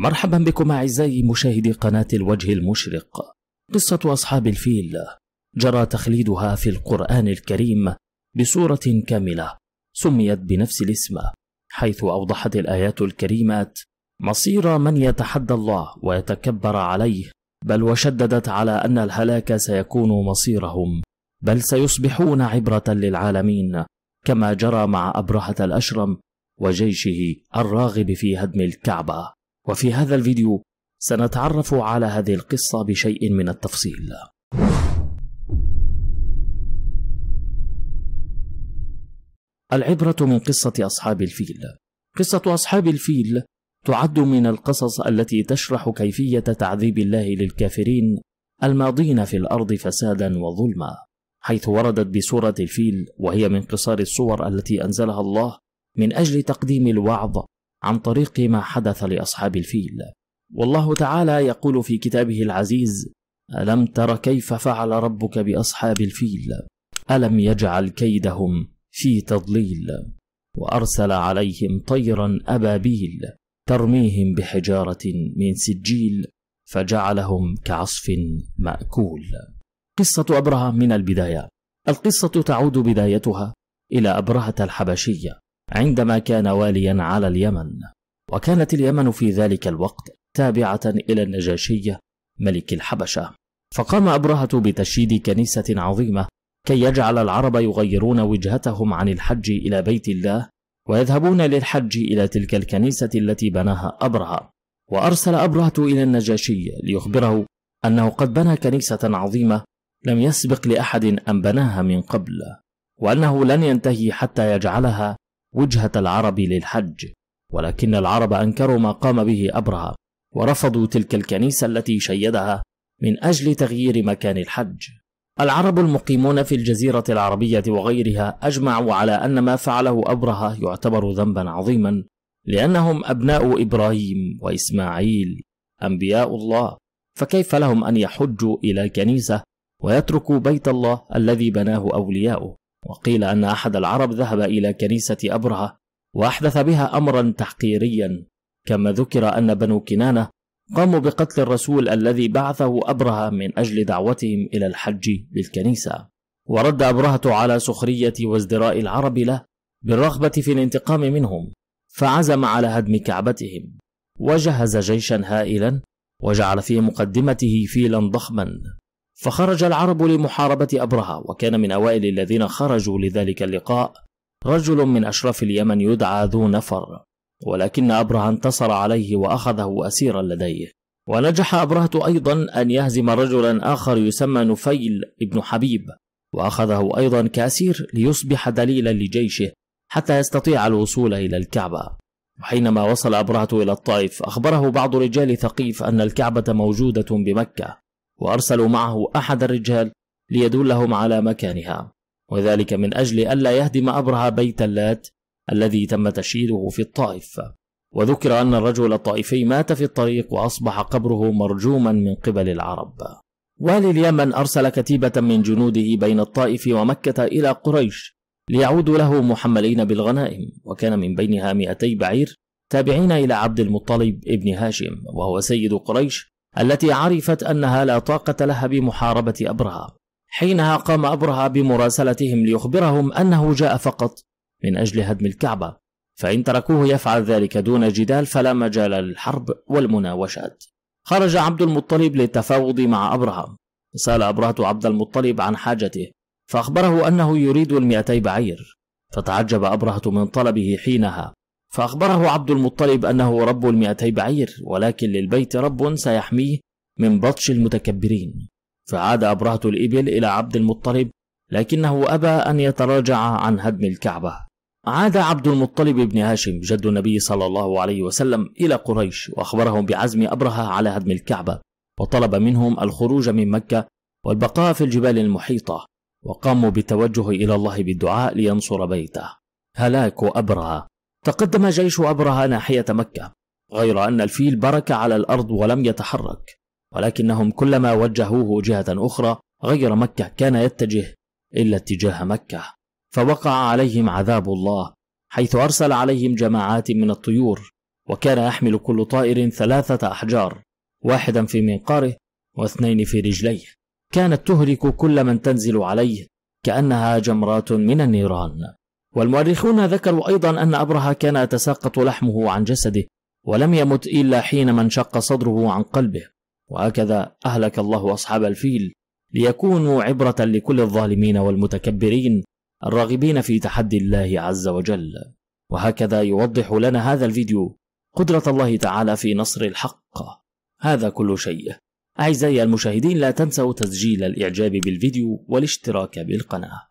مرحبا بكم أعزائي مشاهدي قناة الوجه المشرق قصة أصحاب الفيل جرى تخليدها في القرآن الكريم بصورة كاملة سميت بنفس الاسم حيث أوضحت الآيات الكريمات مصير من يتحدى الله ويتكبر عليه بل وشددت على أن الهلاك سيكون مصيرهم بل سيصبحون عبرة للعالمين كما جرى مع أبرهة الأشرم وجيشه الراغب في هدم الكعبة وفي هذا الفيديو سنتعرف على هذه القصة بشيء من التفصيل العبرة من قصة أصحاب الفيل قصة أصحاب الفيل تعد من القصص التي تشرح كيفية تعذيب الله للكافرين الماضين في الأرض فسادا وظلما حيث وردت بسورة الفيل وهي من قصار السور التي أنزلها الله من أجل تقديم الوعظ عن طريق ما حدث لاصحاب الفيل والله تعالى يقول في كتابه العزيز الم تر كيف فعل ربك باصحاب الفيل الم يجعل كيدهم في تضليل وارسل عليهم طيرا ابابيل ترميهم بحجاره من سجيل فجعلهم كعصف ماكول قصه ابرهه من البدايه القصه تعود بدايتها الى ابرهه الحبشيه عندما كان واليا على اليمن وكانت اليمن في ذلك الوقت تابعة إلى النجاشية ملك الحبشة فقام أبرهة بتشييد كنيسة عظيمة كي يجعل العرب يغيرون وجهتهم عن الحج إلى بيت الله ويذهبون للحج إلى تلك الكنيسة التي بناها أبرهة وأرسل أبرهة إلى النجاشي ليخبره أنه قد بنى كنيسة عظيمة لم يسبق لأحد أن بناها من قبل وأنه لن ينتهي حتى يجعلها وجهة العرب للحج ولكن العرب أنكروا ما قام به أبرهة ورفضوا تلك الكنيسة التي شيدها من أجل تغيير مكان الحج العرب المقيمون في الجزيرة العربية وغيرها أجمعوا على أن ما فعله أبرهة يعتبر ذنبا عظيما لأنهم أبناء إبراهيم وإسماعيل أنبياء الله فكيف لهم أن يحجوا إلى كنيسة ويتركوا بيت الله الذي بناه أولياؤه وقيل أن أحد العرب ذهب إلى كنيسة أبرهة وأحدث بها أمرا تحقيريا كما ذكر أن بنو كنانة قاموا بقتل الرسول الذي بعثه أبرهة من أجل دعوتهم إلى الحج للكنيسة ورد أبرهة على سخرية وازدراء العرب له بالرغبة في الانتقام منهم فعزم على هدم كعبتهم وجهز جيشا هائلا وجعل في مقدمته فيلا ضخما فخرج العرب لمحاربة أبرهة وكان من أوائل الذين خرجوا لذلك اللقاء رجل من أشراف اليمن يدعى ذو نفر ولكن أبرهة انتصر عليه وأخذه أسيرا لديه ونجح أبرهة أيضا أن يهزم رجلا آخر يسمى نفيل ابن حبيب وأخذه أيضا كأسير ليصبح دليلا لجيشه حتى يستطيع الوصول إلى الكعبة وحينما وصل أبرهة إلى الطائف أخبره بعض رجال ثقيف أن الكعبة موجودة بمكة وأرسلوا معه أحد الرجال ليدلهم على مكانها وذلك من أجل ألا يهدم أبرهة بيت اللات الذي تم تشييده في الطائف وذكر أن الرجل الطائفي مات في الطريق وأصبح قبره مرجوما من قبل العرب والي اليمن أرسل كتيبة من جنوده بين الطائف ومكة إلى قريش ليعودوا له محملين بالغنائم وكان من بينها 200 بعير تابعين إلى عبد المطلب ابن هاشم وهو سيد قريش التي عرفت أنها لا طاقة لها بمحاربة أبرهة حينها قام أبرهة بمراسلتهم ليخبرهم أنه جاء فقط من أجل هدم الكعبة فإن تركوه يفعل ذلك دون جدال فلا مجال للحرب والمناوشات خرج عبد المطلب للتفاوض مع أبرهة سأل أبرهة عبد المطلب عن حاجته فأخبره أنه يريد المئتي بعير فتعجب أبرهة من طلبه حينها فأخبره عبد المطلب أنه رب المئتي بعير ولكن للبيت رب سيحميه من بطش المتكبرين فعاد أبرهة الإبل إلى عبد المطلب لكنه أبى أن يتراجع عن هدم الكعبة عاد عبد المطلب بن هاشم جد النبي صلى الله عليه وسلم إلى قريش وأخبرهم بعزم أبرهة على هدم الكعبة وطلب منهم الخروج من مكة والبقاء في الجبال المحيطة وقاموا بالتوجه إلى الله بالدعاء لينصر بيته هلاك أبرهة تقدم جيش أبرهة ناحية مكة غير أن الفيل برك على الأرض ولم يتحرك ولكنهم كلما وجهوه جهة أخرى غير مكة كان يتجه إلا اتجاه مكة فوقع عليهم عذاب الله حيث أرسل عليهم جماعات من الطيور وكان يحمل كل طائر ثلاثة أحجار واحدا في منقاره واثنين في رجليه كانت تهلك كل من تنزل عليه كأنها جمرات من النيران والمؤرخون ذكروا أيضا أن أبرهة كان يتساقط لحمه عن جسده ولم يمت إلا حينما انشق صدره عن قلبه وهكذا أهلك الله أصحاب الفيل ليكونوا عبرة لكل الظالمين والمتكبرين الراغبين في تحدي الله عز وجل وهكذا يوضح لنا هذا الفيديو قدرة الله تعالى في نصر الحق هذا كل شيء أعزائي المشاهدين لا تنسوا تسجيل الإعجاب بالفيديو والاشتراك بالقناة